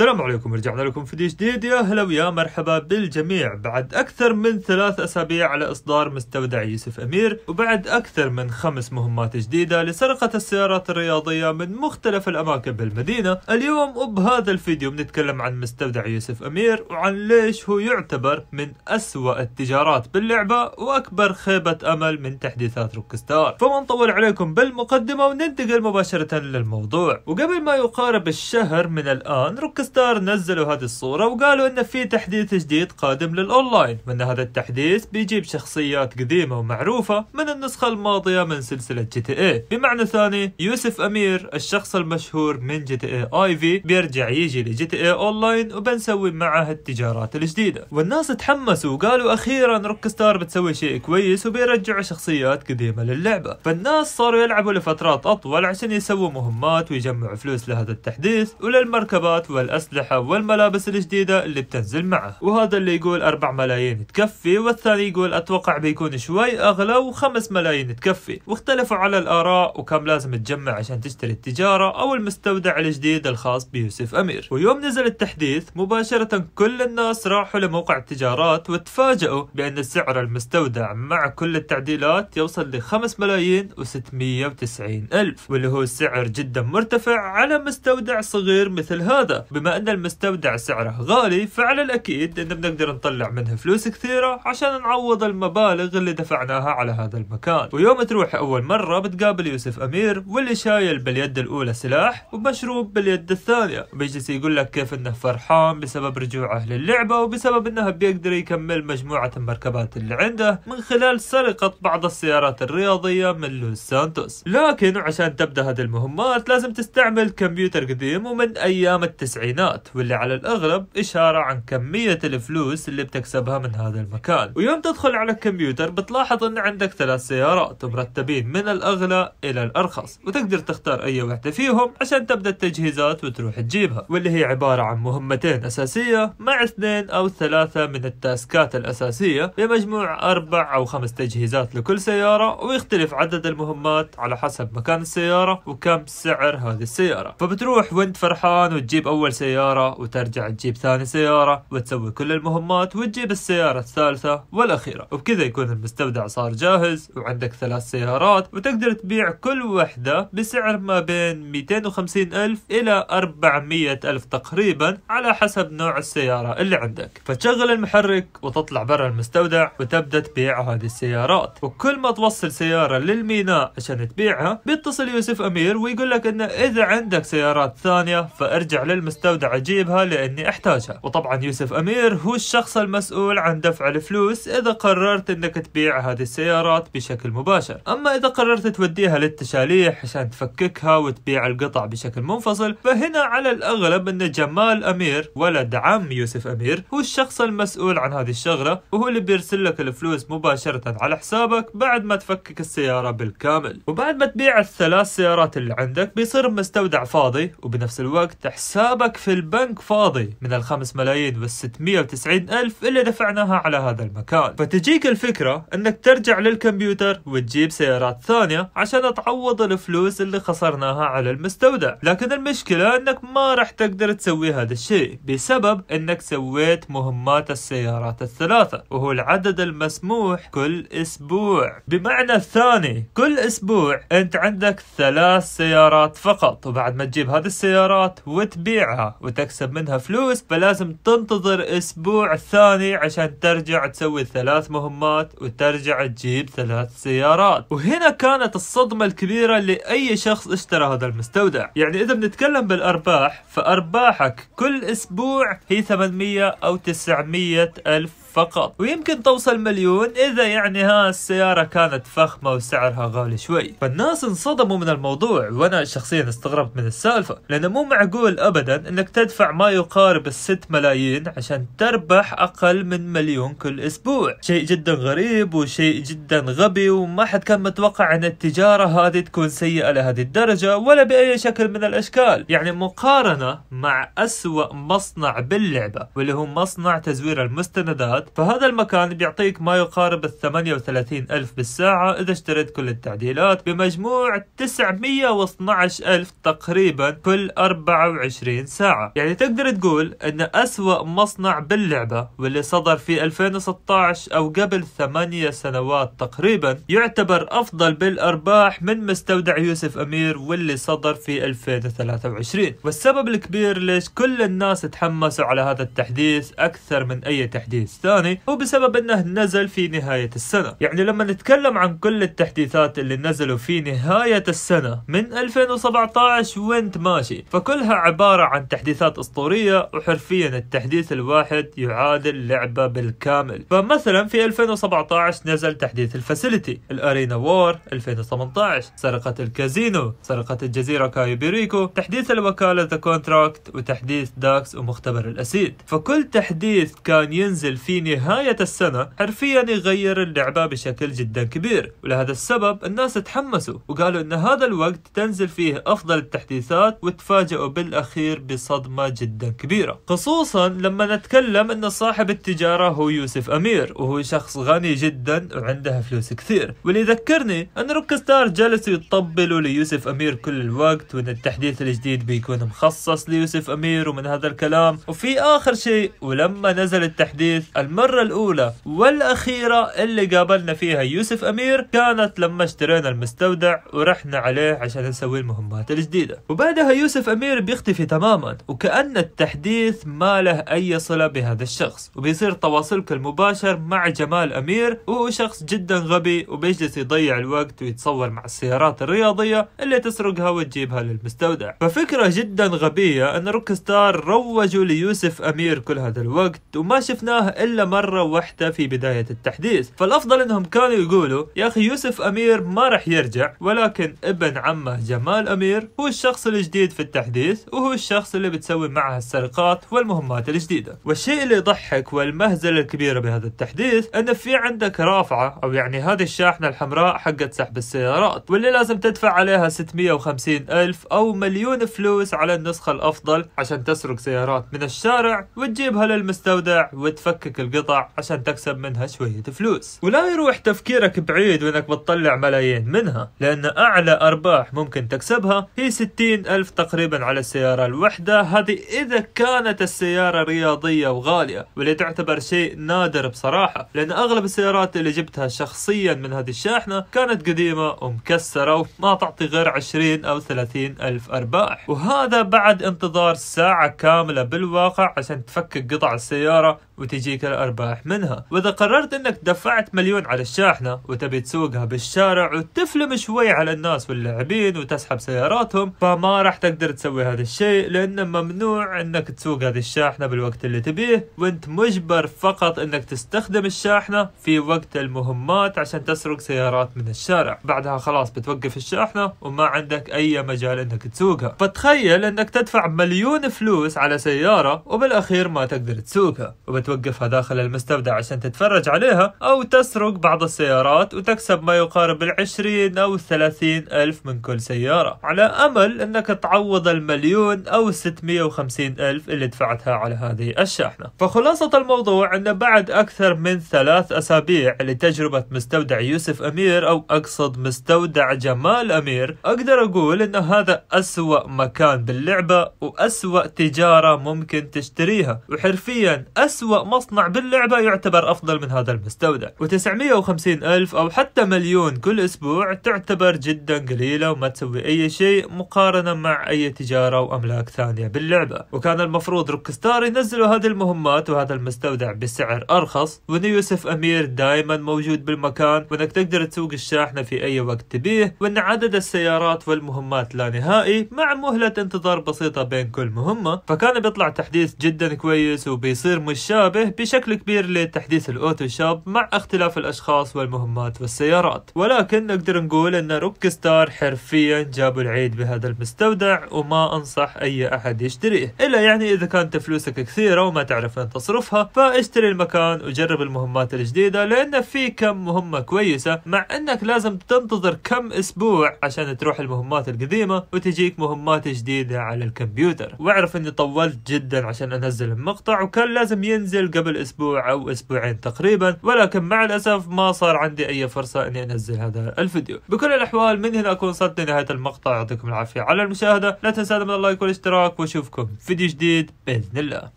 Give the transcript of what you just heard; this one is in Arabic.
السلام عليكم رجعنا لكم فيديو جديد يا هلا ويا مرحبا بالجميع بعد أكثر من ثلاث أسابيع على إصدار مستودع يوسف أمير وبعد أكثر من خمس مهمات جديدة لسرقة السيارات الرياضية من مختلف الأماكن بالمدينة اليوم وبهذا الفيديو بنتكلم عن مستودع يوسف أمير وعن ليش هو يعتبر من أسوأ التجارات باللعبة وأكبر خيبة أمل من تحديثات روكستار فما نطول عليكم بالمقدمة وننتقل مباشرة للموضوع وقبل ما يقارب الشهر من الآن روكستار ستار نزلوا هذه الصورة وقالوا ان في تحديث جديد قادم للاونلاين وان هذا التحديث بيجيب شخصيات قديمة ومعروفة من النسخة الماضية من سلسلة جي تي اي بمعنى ثاني يوسف امير الشخص المشهور من جي تي إيه اي في بيرجع يجي لجي تي اي اونلاين وبنسوي معه التجارات الجديدة والناس تحمسوا وقالوا اخيرا روك ستار بتسوي شيء كويس وبيرجعوا شخصيات قديمة للعبة فالناس صاروا يلعبوا لفترات اطول عشان يسووا مهمات ويجمعوا فلوس لهذا التحديث وللمركبات والاسلحة الأسلحة والملابس الجديدة اللي بتنزل معه وهذا اللي يقول 4 ملايين تكفي والثاني يقول أتوقع بيكون شوي أغلى و5 ملايين تكفي واختلفوا على الآراء وكم لازم تجمع عشان تشتري التجارة أو المستودع الجديد الخاص بيوسف أمير ويوم نزل التحديث مباشرة كل الناس راحوا لموقع التجارات وتفاجئوا بأن السعر المستودع مع كل التعديلات يوصل ل 5 ملايين و690 ألف واللي هو سعر جدا مرتفع على مستودع صغير مثل هذا بما ان المستودع سعره غالي فعلى الاكيد ان بنقدر نطلع منها فلوس كثيرة عشان نعوض المبالغ اللي دفعناها على هذا المكان ويوم تروح اول مرة بتقابل يوسف امير واللي شايل باليد الاولى سلاح ومشروب باليد الثانية بيجلس يقول لك كيف انه فرحان بسبب رجوعه للعبة وبسبب انه بيقدر يكمل مجموعة المركبات اللي عنده من خلال سرقة بعض السيارات الرياضية من لوس سانتوس لكن عشان تبدأ هذه المهمات لازم تستعمل كمبيوتر قديم ومن ايام التسعين العينات واللي على الأغلب إشارة عن كمية الفلوس اللي بتكسبها من هذا المكان ويوم تدخل على الكمبيوتر بتلاحظ أن عندك ثلاث سيارات مرتبين من الأغلى إلى الأرخص وتقدر تختار أي وحدة فيهم عشان تبدأ التجهيزات وتروح تجيبها واللي هي عبارة عن مهمتين أساسية مع اثنين أو ثلاثة من التاسكات الأساسية بمجموع أربع أو خمس تجهيزات لكل سيارة ويختلف عدد المهمات على حسب مكان السيارة وكم سعر هذه السيارة فبتروح وانت فرحان وتجيب أول سيارة وترجع تجيب ثاني سيارة وتسوي كل المهمات وتجيب السيارة الثالثة والأخيرة وبكذا يكون المستودع صار جاهز وعندك ثلاث سيارات وتقدر تبيع كل وحدة بسعر ما بين 250 ألف إلى 400 ألف تقريبا على حسب نوع السيارة اللي عندك فتشغل المحرك وتطلع برا المستودع وتبدأ تبيع هذه السيارات وكل ما توصل سيارة للميناء عشان تبيعها بيتصل يوسف أمير ويقول لك إنه إذا عندك سيارات ثانية فارجع للمستودع مستودع أجيبها لأني أحتاجها وطبعا يوسف أمير هو الشخص المسؤول عن دفع الفلوس إذا قررت أنك تبيع هذه السيارات بشكل مباشر أما إذا قررت توديها للتشاليح عشان تفككها وتبيع القطع بشكل منفصل فهنا على الأغلب أن جمال أمير ولد عم يوسف أمير هو الشخص المسؤول عن هذه الشغلة وهو اللي بيرسل لك الفلوس مباشرة على حسابك بعد ما تفكك السيارة بالكامل وبعد ما تبيع الثلاث سيارات اللي عندك بيصير مستودع فاضي وبنفس الوقت حسابك في البنك فاضي من الخمس ملايين وال690 ألف اللي دفعناها على هذا المكان فتجيك الفكرة أنك ترجع للكمبيوتر وتجيب سيارات ثانية عشان تعوض الفلوس اللي خسرناها على المستودع لكن المشكلة أنك ما راح تقدر تسوي هذا الشيء بسبب أنك سويت مهمات السيارات الثلاثة وهو العدد المسموح كل أسبوع بمعنى الثاني كل أسبوع أنت عندك ثلاث سيارات فقط وبعد ما تجيب هذه السيارات وتبيعها وتكسب منها فلوس فلازم تنتظر اسبوع ثاني عشان ترجع تسوي ثلاث مهمات وترجع تجيب ثلاث سيارات وهنا كانت الصدمة الكبيرة لأي شخص اشترى هذا المستودع يعني إذا بنتكلم بالأرباح فأرباحك كل أسبوع هي 800 أو 900 ألف فقط ويمكن توصل مليون اذا يعني ها السيارة كانت فخمة وسعرها غالي شوي فالناس انصدموا من الموضوع وانا شخصيا استغربت من السالفة لانه مو معقول ابدا انك تدفع ما يقارب الست ملايين عشان تربح اقل من مليون كل اسبوع شيء جدا غريب وشيء جدا غبي وما حد كان متوقع ان التجارة هذه تكون سيئة لهذه الدرجة ولا بأي شكل من الأشكال يعني مقارنة مع أسوأ مصنع باللعبة واللي هو مصنع تزوير المستندات الساعات فهذا المكان بيعطيك ما يقارب ال 38 ألف بالساعة إذا اشتريت كل التعديلات بمجموع 912 ألف تقريبا كل 24 ساعة يعني تقدر تقول أن أسوأ مصنع باللعبة واللي صدر في 2016 أو قبل 8 سنوات تقريبا يعتبر أفضل بالأرباح من مستودع يوسف أمير واللي صدر في 2023 والسبب الكبير ليش كل الناس تحمسوا على هذا التحديث أكثر من أي تحديث ثاني الثاني هو بسبب انه نزل في نهاية السنة يعني لما نتكلم عن كل التحديثات اللي نزلوا في نهاية السنة من 2017 وانت ماشي فكلها عبارة عن تحديثات اسطورية وحرفيا التحديث الواحد يعادل لعبة بالكامل فمثلا في 2017 نزل تحديث الفاسيلتي الارينا وور 2018 سرقة الكازينو سرقة الجزيرة كايبيريكو تحديث الوكالة ذا كونتراكت وتحديث داكس ومختبر الاسيد فكل تحديث كان ينزل في في نهاية السنة حرفيا يغير اللعبة بشكل جدا كبير ولهذا السبب الناس تحمسوا وقالوا ان هذا الوقت تنزل فيه افضل التحديثات وتفاجئوا بالاخير بصدمة جدا كبيرة خصوصا لما نتكلم ان صاحب التجارة هو يوسف امير وهو شخص غني جدا وعنده فلوس كثير واللي يذكرني ان روك ستار جلسوا يطبلوا ليوسف امير كل الوقت وان التحديث الجديد بيكون مخصص ليوسف امير ومن هذا الكلام وفي اخر شيء ولما نزل التحديث المرة الأولى والأخيرة اللي قابلنا فيها يوسف أمير كانت لما اشترينا المستودع ورحنا عليه عشان نسوي المهمات الجديدة وبعدها يوسف أمير بيختفي تماما وكأن التحديث ما له أي صلة بهذا الشخص وبيصير تواصلك المباشر مع جمال أمير وهو شخص جدا غبي وبيجلس يضيع الوقت ويتصور مع السيارات الرياضية اللي تسرقها وتجيبها للمستودع ففكرة جدا غبية أن روك ستار روجوا ليوسف أمير كل هذا الوقت وما شفناه إلا إلا مرة واحدة في بداية التحديث فالأفضل أنهم كانوا يقولوا يا أخي يوسف أمير ما رح يرجع ولكن ابن عمه جمال أمير هو الشخص الجديد في التحديث وهو الشخص اللي بتسوي معه السرقات والمهمات الجديدة والشيء اللي يضحك والمهزلة الكبيرة بهذا التحديث أن في عندك رافعة أو يعني هذه الشاحنة الحمراء حقت سحب السيارات واللي لازم تدفع عليها 650 ألف أو مليون فلوس على النسخة الأفضل عشان تسرق سيارات من الشارع وتجيبها للمستودع وتفكك القطع عشان تكسب منها شوية فلوس ولا يروح تفكيرك بعيد وانك بتطلع ملايين منها لان اعلى ارباح ممكن تكسبها هي 60 الف تقريبا على السيارة الوحدة هذه اذا كانت السيارة رياضية وغالية واللي تعتبر شيء نادر بصراحة لان اغلب السيارات اللي جبتها شخصيا من هذه الشاحنة كانت قديمة ومكسرة وما تعطي غير 20 او 30 الف ارباح وهذا بعد انتظار ساعة كاملة بالواقع عشان تفكك قطع السيارة وتجيك الأرباح منها وإذا قررت أنك دفعت مليون على الشاحنة وتبي تسوقها بالشارع وتفلم شوي على الناس واللاعبين وتسحب سياراتهم فما راح تقدر تسوي هذا الشيء لأنه ممنوع أنك تسوق هذه الشاحنة بالوقت اللي تبيه وأنت مجبر فقط أنك تستخدم الشاحنة في وقت المهمات عشان تسرق سيارات من الشارع بعدها خلاص بتوقف الشاحنة وما عندك أي مجال أنك تسوقها فتخيل أنك تدفع مليون فلوس على سيارة وبالأخير ما تقدر تسوقها وبت توقفها داخل المستودع عشان تتفرج عليها أو تسرق بعض السيارات وتكسب ما يقارب العشرين أو الثلاثين ألف من كل سيارة على أمل أنك تعوض المليون أو الستمية وخمسين ألف اللي دفعتها على هذه الشحنة فخلاصة الموضوع أن بعد أكثر من ثلاث أسابيع لتجربة مستودع يوسف أمير أو أقصد مستودع جمال أمير أقدر أقول أن هذا أسوأ مكان باللعبة وأسوأ تجارة ممكن تشتريها وحرفيا أسوأ مصنع باللعبة يعتبر أفضل من هذا المستودع و950 ألف أو حتى مليون كل أسبوع تعتبر جدا قليلة وما تسوي أي شيء مقارنة مع أي تجارة وأملاك ثانية باللعبة وكان المفروض روكستار ينزلوا هذه المهمات وهذا المستودع بسعر أرخص وأن يوسف أمير دائما موجود بالمكان وأنك تقدر تسوق الشاحنة في أي وقت تبيه وأن عدد السيارات والمهمات لا نهائي مع مهلة انتظار بسيطة بين كل مهمة فكان بيطلع تحديث جدا كويس وبيصير مشابه منتبه بشكل كبير لتحديث الأوتو مع اختلاف الأشخاص والمهمات والسيارات ولكن نقدر نقول أن روك ستار حرفيا جابوا العيد بهذا المستودع وما أنصح أي أحد يشتريه إلا يعني إذا كانت فلوسك كثيرة وما تعرف وين تصرفها فاشتري المكان وجرب المهمات الجديدة لأن في كم مهمة كويسة مع أنك لازم تنتظر كم أسبوع عشان تروح المهمات القديمة وتجيك مهمات جديدة على الكمبيوتر واعرف أني طولت جدا عشان أنزل المقطع وكان لازم ينزل تنزل قبل اسبوع او اسبوعين تقريبا ولكن مع الاسف ما صار عندي اي فرصه اني انزل هذا الفيديو بكل الاحوال من هنا اكون وصلت لنهايه المقطع يعطيكم العافيه على المشاهده لا تنسى من اللايك والاشتراك واشوفكم فيديو جديد باذن الله